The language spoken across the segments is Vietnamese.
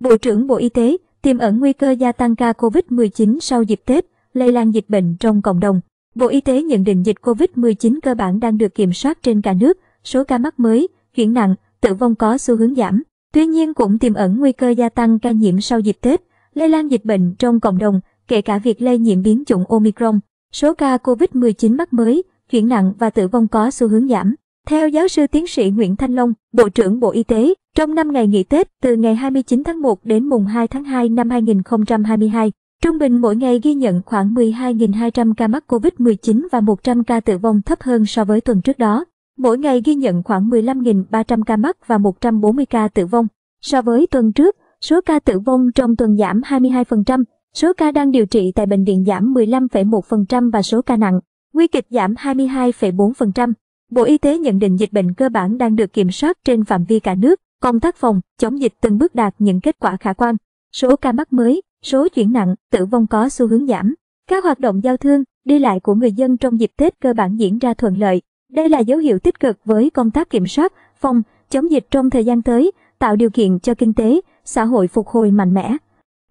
Bộ trưởng Bộ Y tế tiềm ẩn nguy cơ gia tăng ca COVID-19 sau dịp Tết, lây lan dịch bệnh trong cộng đồng. Bộ Y tế nhận định dịch COVID-19 cơ bản đang được kiểm soát trên cả nước, số ca mắc mới, chuyển nặng, tử vong có xu hướng giảm. Tuy nhiên cũng tiềm ẩn nguy cơ gia tăng ca nhiễm sau dịp Tết, lây lan dịch bệnh trong cộng đồng, kể cả việc lây nhiễm biến chủng Omicron. Số ca COVID-19 mắc mới, chuyển nặng và tử vong có xu hướng giảm. Theo giáo sư tiến sĩ Nguyễn Thanh Long, Bộ trưởng Bộ Y tế, trong 5 ngày nghỉ Tết, từ ngày 29 tháng 1 đến mùng 2 tháng 2 năm 2022, trung bình mỗi ngày ghi nhận khoảng 12.200 ca mắc COVID-19 và 100 ca tử vong thấp hơn so với tuần trước đó. Mỗi ngày ghi nhận khoảng 15.300 ca mắc và 140 ca tử vong. So với tuần trước, số ca tử vong trong tuần giảm 22%, số ca đang điều trị tại bệnh viện giảm 15,1% và số ca nặng, nguy kịch giảm 22,4%. Bộ Y tế nhận định dịch bệnh cơ bản đang được kiểm soát trên phạm vi cả nước. Công tác phòng, chống dịch từng bước đạt những kết quả khả quan. Số ca mắc mới, số chuyển nặng, tử vong có xu hướng giảm. Các hoạt động giao thương, đi lại của người dân trong dịp Tết cơ bản diễn ra thuận lợi. Đây là dấu hiệu tích cực với công tác kiểm soát, phòng, chống dịch trong thời gian tới, tạo điều kiện cho kinh tế, xã hội phục hồi mạnh mẽ.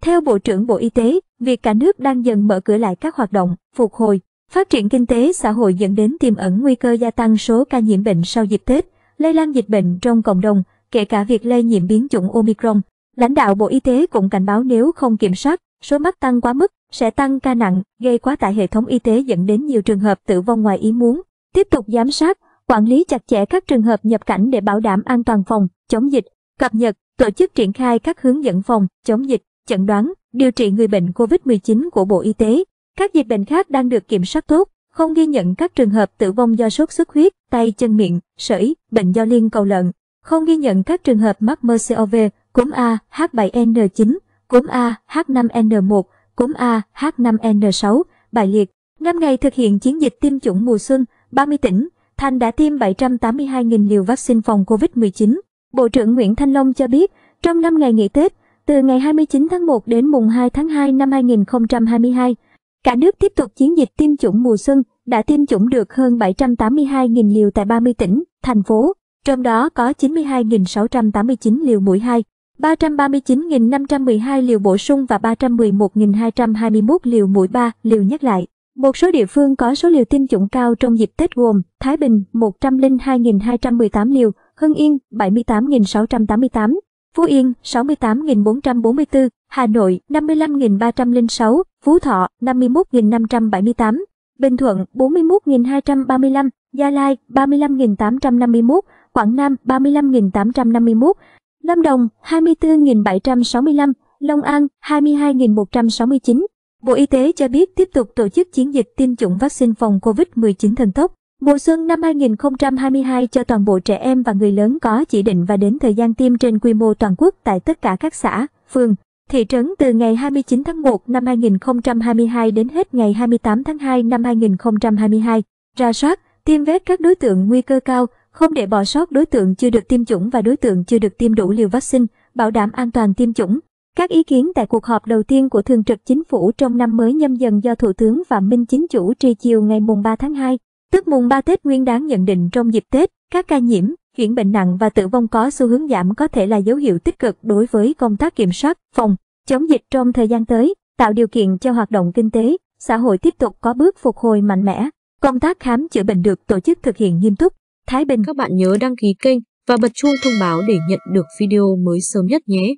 Theo Bộ trưởng Bộ Y tế, việc cả nước đang dần mở cửa lại các hoạt động, phục hồi, phát triển kinh tế xã hội dẫn đến tiềm ẩn nguy cơ gia tăng số ca nhiễm bệnh sau dịp Tết, lây lan dịch bệnh trong cộng đồng, kể cả việc lây nhiễm biến chủng Omicron. Lãnh đạo Bộ Y tế cũng cảnh báo nếu không kiểm soát, số mắc tăng quá mức sẽ tăng ca nặng, gây quá tải hệ thống y tế dẫn đến nhiều trường hợp tử vong ngoài ý muốn. Tiếp tục giám sát, quản lý chặt chẽ các trường hợp nhập cảnh để bảo đảm an toàn phòng, chống dịch, cập nhật, tổ chức triển khai các hướng dẫn phòng, chống dịch, chẩn đoán, điều trị người bệnh COVID-19 của Bộ Y tế. Các dịch bệnh khác đang được kiểm soát tốt, không ghi nhận các trường hợp tử vong do sốt xuất huyết, tay chân miệng, sởi, bệnh do liên cầu lợn không ghi nhận các trường hợp mắc MCOV, cúm A, H7N9, cúm A, H5N1, cúm A, H5N6, Bài liệt. 5 ngày thực hiện chiến dịch tiêm chủng mùa xuân, 30 tỉnh, Thành đã tiêm 782.000 liều vaccine phòng COVID-19. Bộ trưởng Nguyễn Thanh Long cho biết, trong 5 ngày nghỉ Tết, từ ngày 29 tháng 1 đến mùng 2 tháng 2 năm 2022, cả nước tiếp tục chiến dịch tiêm chủng mùa xuân, đã tiêm chủng được hơn 782.000 liều tại 30 tỉnh, thành phố trong đó có 92.689 liều mũi 2, 339.512 liều bổ sung và 311.221 liều mũi 3, liều nhắc lại. Một số địa phương có số liều tiêm chủng cao trong dịp Tết gồm Thái Bình 102.218 liều, Hưng Yên 78.688, Phú Yên 68.444, Hà Nội 55.306, Phú Thọ 51.578, Bình Thuận 41.235, Gia Lai 35.851, Quảng Nam 35.851, Lâm Đồng 24.765, Long An 22.169. Bộ Y tế cho biết tiếp tục tổ chức chiến dịch tiêm chủng vaccine phòng COVID-19 thần tốc. Mùa xuân năm 2022 cho toàn bộ trẻ em và người lớn có chỉ định và đến thời gian tiêm trên quy mô toàn quốc tại tất cả các xã, phường, thị trấn từ ngày 29 tháng 1 năm 2022 đến hết ngày 28 tháng 2 năm 2022. Ra soát, tiêm vét các đối tượng nguy cơ cao, không để bỏ sót đối tượng chưa được tiêm chủng và đối tượng chưa được tiêm đủ liều vaccine, bảo đảm an toàn tiêm chủng. Các ý kiến tại cuộc họp đầu tiên của Thường trực Chính phủ trong năm mới nhâm dần do Thủ tướng Phạm Minh Chính chủ trì chiều ngày mùng 3 tháng 2, tức mùng 3 Tết Nguyên đáng nhận định trong dịp Tết, các ca nhiễm, chuyển bệnh nặng và tử vong có xu hướng giảm có thể là dấu hiệu tích cực đối với công tác kiểm soát, phòng, chống dịch trong thời gian tới, tạo điều kiện cho hoạt động kinh tế, xã hội tiếp tục có bước phục hồi mạnh mẽ. Công tác khám chữa bệnh được tổ chức thực hiện nghiêm túc, Thái Bình các bạn nhớ đăng ký kênh và bật chuông thông báo để nhận được video mới sớm nhất nhé.